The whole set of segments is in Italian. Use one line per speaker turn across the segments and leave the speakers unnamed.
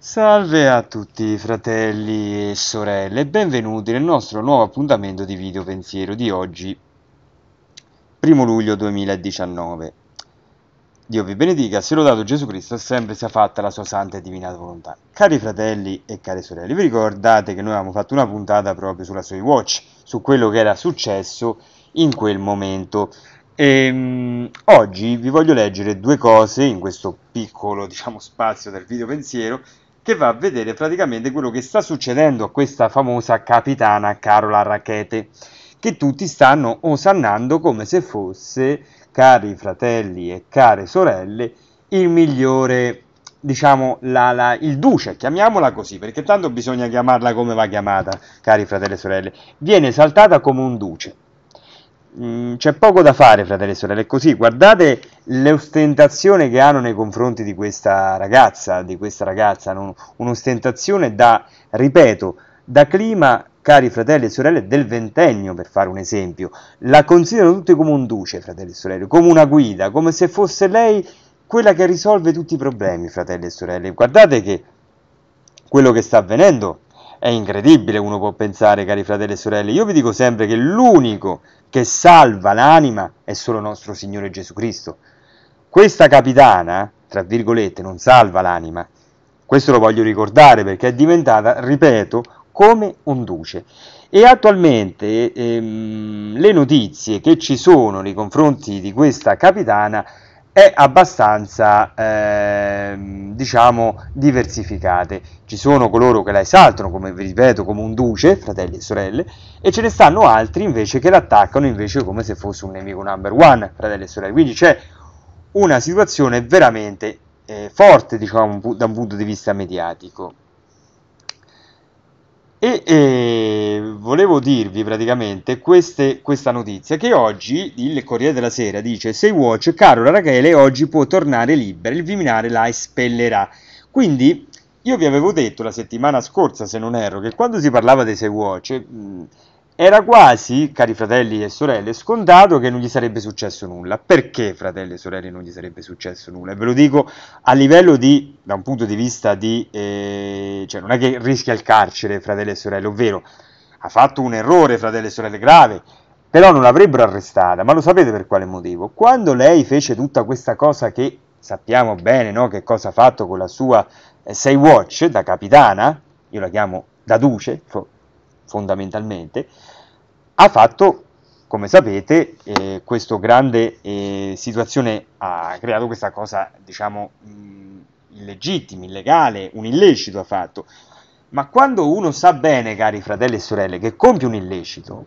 Salve a tutti fratelli e sorelle, benvenuti nel nostro nuovo appuntamento di video pensiero di oggi, 1 luglio 2019. Dio vi benedica, se sia dato Gesù Cristo, sempre sia fatta la sua santa e divina volontà. Cari fratelli e cari sorelle, vi ricordate che noi avevamo fatto una puntata proprio sulla sua watch, su quello che era successo in quel momento. E, ehm, oggi vi voglio leggere due cose in questo piccolo diciamo, spazio del video pensiero che va a vedere praticamente quello che sta succedendo a questa famosa capitana Carola Rackete, che tutti stanno osannando come se fosse, cari fratelli e care sorelle, il migliore, diciamo, la, la, il duce, chiamiamola così, perché tanto bisogna chiamarla come va chiamata, cari fratelli e sorelle, viene saltata come un duce. Mm, c'è poco da fare, fratelli e sorelle, è così, guardate l'ostentazione che hanno nei confronti di questa ragazza, di questa ragazza, non, un'ostentazione da, ripeto, da clima cari fratelli e sorelle, del ventennio, per fare un esempio. La considerano tutti come un duce, fratelli e sorelle, come una guida, come se fosse lei quella che risolve tutti i problemi, fratelli e sorelle. Guardate che quello che sta avvenendo è incredibile, uno può pensare, cari fratelli e sorelle. Io vi dico sempre che l'unico che salva l'anima è solo nostro Signore Gesù Cristo. Questa capitana, tra virgolette, non salva l'anima. Questo lo voglio ricordare perché è diventata, ripeto, come un duce. E attualmente ehm, le notizie che ci sono nei confronti di questa capitana è abbastanza ehm, diciamo diversificate ci sono coloro che la esaltano come vi ripeto come un duce fratelli e sorelle e ce ne stanno altri invece che l'attaccano invece come se fosse un nemico number one fratelli e sorelle quindi c'è una situazione veramente eh, forte diciamo da un punto di vista mediatico e, e ehm, volevo dirvi praticamente queste, questa notizia che oggi il Corriere della Sera dice Sei Watch, Carola Rachele oggi può tornare libera, il Viminare la espellerà. Quindi io vi avevo detto la settimana scorsa, se non erro, che quando si parlava dei Sei Watch... Mh, mm, era quasi, cari fratelli e sorelle, scontato che non gli sarebbe successo nulla. Perché, fratelli e sorelle, non gli sarebbe successo nulla? E ve lo dico a livello di, da un punto di vista di, eh, cioè non è che rischia il carcere, fratelli e sorelle, ovvero ha fatto un errore, fratelli e sorelle, grave, però non l'avrebbero arrestata, ma lo sapete per quale motivo? Quando lei fece tutta questa cosa che sappiamo bene, no? che cosa ha fatto con la sua eh, Watch da capitana, io la chiamo da duce, fondamentalmente, ha fatto, come sapete, eh, questa grande eh, situazione, ha creato questa cosa, diciamo, mm, illegittima, illegale, un illecito ha fatto. Ma quando uno sa bene, cari fratelli e sorelle, che compie un illecito,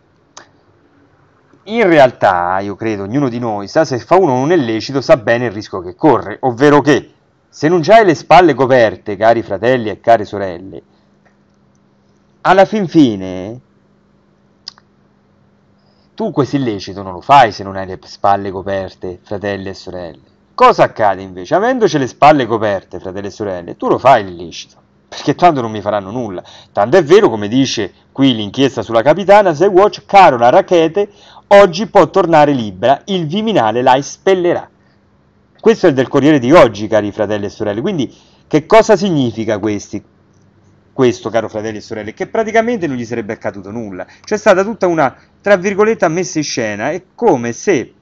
in realtà, io credo, ognuno di noi sa se fa uno un illecito, sa bene il rischio che corre, ovvero che se non hai le spalle coperte, cari fratelli e care sorelle, alla fin fine tu questo illecito non lo fai se non hai le spalle coperte, fratelli e sorelle. Cosa accade invece? Avendoci le spalle coperte, fratelli e sorelle, tu lo fai l'illecito, perché tanto non mi faranno nulla. Tanto è vero, come dice qui l'inchiesta sulla capitana, se Watch, Carola Rachete, oggi può tornare libera, il Viminale la espellerà. Questo è il del Corriere di oggi, cari fratelli e sorelle. Quindi, che cosa significa questi? questo, caro fratello e sorelle, che praticamente non gli sarebbe accaduto nulla. C'è stata tutta una, tra virgolette, messa in scena, è come se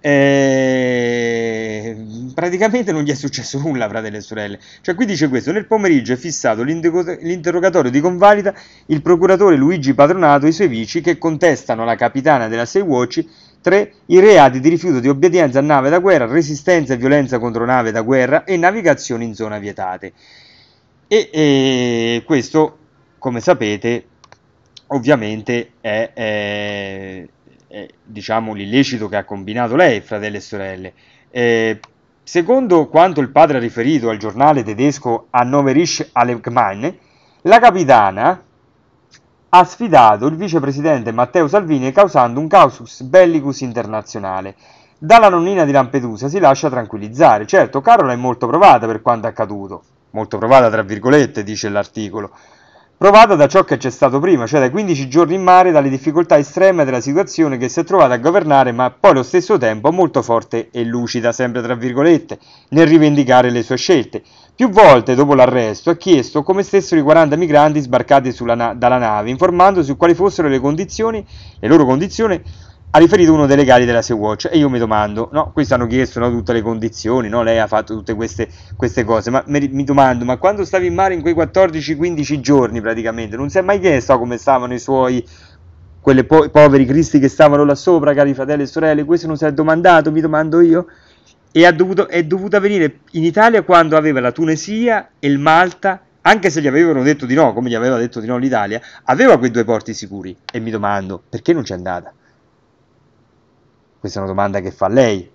eh, praticamente non gli è successo nulla, fratello e sorelle. Cioè, qui dice questo: nel pomeriggio è fissato l'interrogatorio di convalida il procuratore Luigi Patronato e i suoi vici che contestano la capitana della Sei Watch 3. I reati di rifiuto di obbedienza a nave da guerra, resistenza e violenza contro nave da guerra e navigazione in zona vietate e, e questo come sapete ovviamente è, è, è diciamo, l'illecito che ha combinato lei fratelli e sorelle eh, secondo quanto il padre ha riferito al giornale tedesco Hannoverische Allgemeine la capitana ha sfidato il vicepresidente Matteo Salvini causando un causus bellicus internazionale dalla nonnina di Lampedusa si lascia tranquillizzare certo Carola è molto provata per quanto accaduto molto provata tra virgolette, dice l'articolo, provata da ciò che c'è stato prima, cioè dai 15 giorni in mare, dalle difficoltà estreme della situazione che si è trovata a governare, ma poi allo stesso tempo molto forte e lucida, sempre tra virgolette, nel rivendicare le sue scelte. Più volte dopo l'arresto ha chiesto come stessero i 40 migranti sbarcati na- dalla nave, informando su quali fossero le condizioni, le loro condizioni ha riferito uno dei legali della Sea Watch e io mi domando, no, questi hanno chiesto no, tutte le condizioni, no, lei ha fatto tutte queste, queste cose, ma mi, mi, domando, ma quando stavi in mare in quei 14-15 giorni praticamente, non si è mai chiesto come stavano i suoi, quelle po- poveri cristi che stavano là sopra, cari fratelli e sorelle, questo non si è domandato, mi domando io, e dovuto, è dovuta venire in Italia quando aveva la Tunisia e il Malta, anche se gli avevano detto di no, come gli aveva detto di no l'Italia, aveva quei due porti sicuri, e mi domando, perché non c'è andata? Questa è una domanda che fa lei.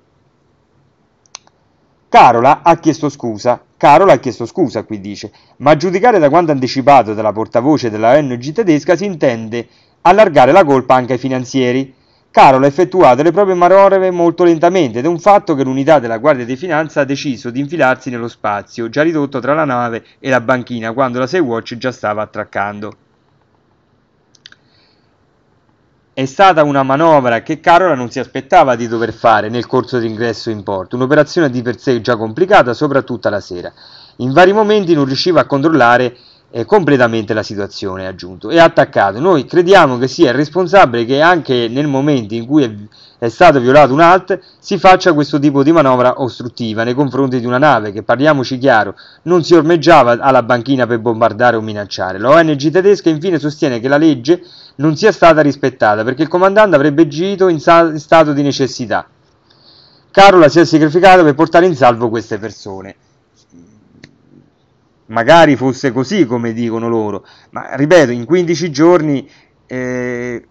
Carola ha chiesto scusa. Carola ha chiesto scusa, qui dice, ma a giudicare da quanto anticipato dalla portavoce della ONG tedesca si intende allargare la colpa anche ai finanzieri. Carola ha effettuato le proprie manovre molto lentamente ed è un fatto che l'unità della Guardia di Finanza ha deciso di infilarsi nello spazio, già ridotto tra la nave e la banchina, quando la Sea Watch già stava attraccando. È stata una manovra che Carola non si aspettava di dover fare nel corso d'ingresso in porto, un'operazione di per sé già complicata, soprattutto la sera. In vari momenti non riusciva a controllare eh, completamente la situazione, ha aggiunto, e ha attaccato. Noi crediamo che sia responsabile che anche nel momento in cui è, è stato violato un alt si faccia questo tipo di manovra ostruttiva nei confronti di una nave che, parliamoci chiaro, non si ormeggiava alla banchina per bombardare o minacciare. L'ONG tedesca infine sostiene che la legge non sia stata rispettata perché il comandante avrebbe agito in, in stato di necessità. Carola si è sacrificata per portare in salvo queste persone magari fosse così come dicono loro, ma ripeto, in 15 giorni eh,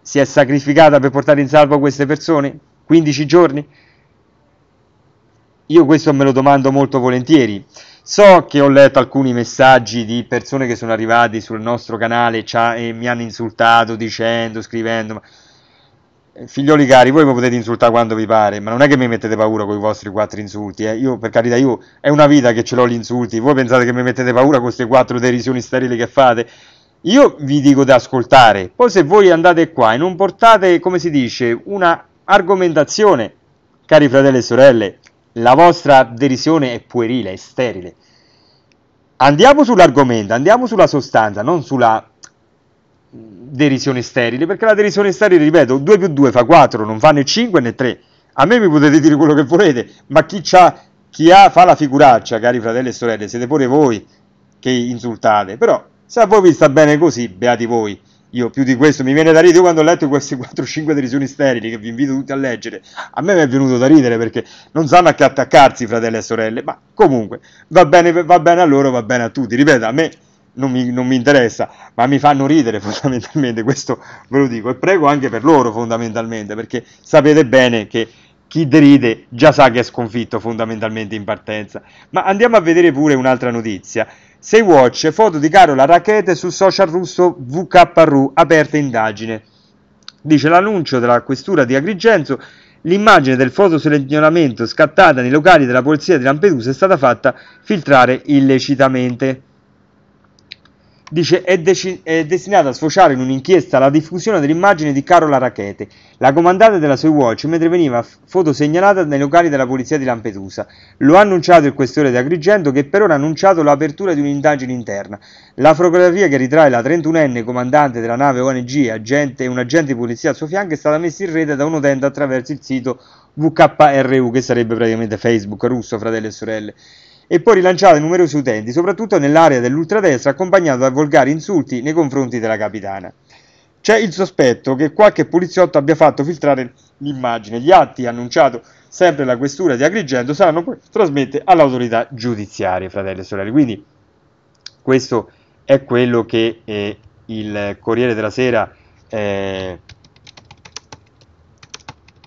si è sacrificata per portare in salvo queste persone? 15 giorni? Io questo me lo domando molto volentieri. So che ho letto alcuni messaggi di persone che sono arrivati sul nostro canale e mi hanno insultato dicendo, scrivendo, ma figlioli cari, voi mi potete insultare quando vi pare, ma non è che mi mettete paura con i vostri quattro insulti, eh. Io, per carità, io è una vita che ce l'ho gli insulti, voi pensate che mi mettete paura con queste quattro derisioni sterili che fate? Io vi dico di ascoltare, poi se voi andate qua e non portate, come si dice, una argomentazione, cari fratelli e sorelle, la vostra derisione è puerile, è sterile. Andiamo sull'argomento, andiamo sulla sostanza, non sulla derisione sterile, perché la derisione sterile, ripeto, 2 più 2 fa 4, non fa né 5 né 3. A me mi potete dire quello che volete, ma chi, chi ha, fa la figuraccia, cari fratelli e sorelle, siete pure voi che insultate. Però, se a voi vi sta bene così, beati voi. Io più di questo mi viene da ridere quando ho letto queste 4-5 derisioni sterili che vi invito tutti a leggere. A me mi è venuto da ridere perché non sanno a che attaccarsi, fratelli e sorelle, ma comunque va bene, va bene a loro, va bene a tutti. Ripeto, a me non mi, non mi, interessa, ma mi fanno ridere fondamentalmente, questo ve lo dico, e prego anche per loro fondamentalmente, perché sapete bene che chi deride già sa che è sconfitto fondamentalmente in partenza. Ma andiamo a vedere pure un'altra notizia. Sei Watch, foto di Carola Rackete sul social russo VKRU, aperta indagine. Dice l'annuncio della questura di Agrigenzo l'immagine del fotoselezionamento scattata nei locali della polizia di Lampedusa è stata fatta filtrare illecitamente. Dice è, dec- è destinata a sfociare in un'inchiesta la diffusione dell'immagine di Carola Rachete, la comandante della sua Watch, mentre veniva foto segnalata nei locali della polizia di Lampedusa. Lo ha annunciato il questore di Agrigento, che per ora ha annunciato l'apertura di un'indagine interna. La fotografia che ritrae la 31enne comandante della nave ONG agente, e un agente di polizia al suo fianco è stata messa in rete da un utente attraverso il sito VKRU, che sarebbe praticamente Facebook russo, fratelli e sorelle e poi rilanciata numerosi utenti, soprattutto nell'area dell'ultradestra, accompagnata da volgari insulti nei confronti della capitana. C'è il sospetto che qualche poliziotto abbia fatto filtrare l'immagine. Gli atti annunciato sempre la questura di Agrigento saranno poi trasmessi all'autorità giudiziaria, fratelli e sorelle. Quindi questo è quello che eh, il Corriere della Sera eh,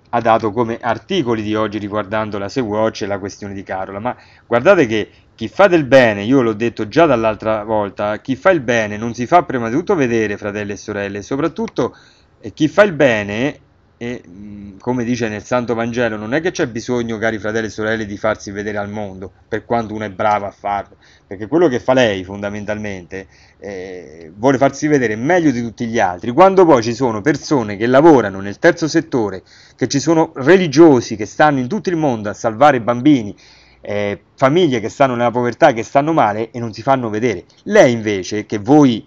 ha dato come articoli di oggi riguardando la Sewatch e la questione di Carola, ma guardate che chi fa del bene, io l'ho detto già dall'altra volta, chi fa il bene non si fa prima di tutto vedere, fratelli e sorelle, soprattutto eh, chi fa il bene e mm, come dice nel Santo Vangelo, non è che c'è bisogno, cari fratelli e sorelle, di farsi vedere al mondo, per quanto uno è bravo a farlo, perché quello che fa lei fondamentalmente eh, vuole farsi vedere meglio di tutti gli altri, quando poi ci sono persone che lavorano nel terzo settore, che ci sono religiosi che stanno in tutto il mondo a salvare bambini, eh, famiglie che stanno nella povertà, che stanno male e non si fanno vedere. Lei invece, che voi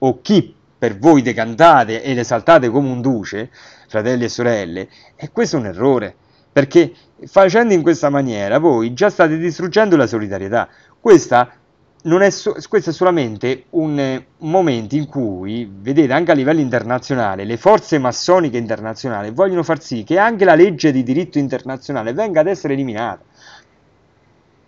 o chi per voi decantate ed esaltate come un duce, fratelli e sorelle, e questo è un errore, perché facendo in questa maniera voi già state distruggendo la solidarietà. Questa è so- questo è solamente un eh, momento in cui, vedete, anche a livello internazionale, le forze massoniche internazionali vogliono far sì che anche la legge di diritto internazionale venga ad essere eliminata.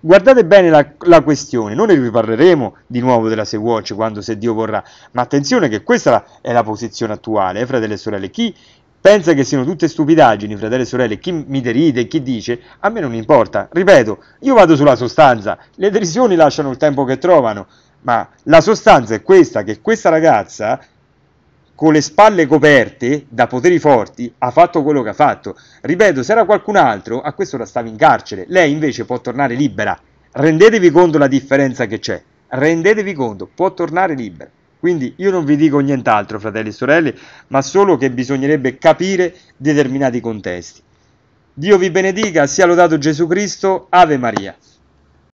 Guardate bene la, la, questione, noi ne riparleremo di nuovo della Sewatch quando se Dio vorrà, ma attenzione che questa è la posizione attuale, eh, fratelli e sorelle, chi pensa che siano tutte stupidaggini, fratelli e sorelle, chi mi deride, chi dice, a me non importa, ripeto, io vado sulla sostanza, le derisioni lasciano il tempo che trovano, ma la sostanza è questa, che questa ragazza con le spalle coperte da poteri forti, ha fatto quello che ha fatto. Ripeto, se era qualcun altro, a questo la stava in carcere. Lei invece può tornare libera. Rendetevi conto la differenza che c'è. Rendetevi conto, può tornare libera. Quindi io non vi dico nient'altro, fratelli e sorelle, ma solo che bisognerebbe capire determinati contesti. Dio vi benedica, sia lodato Gesù Cristo, Ave Maria.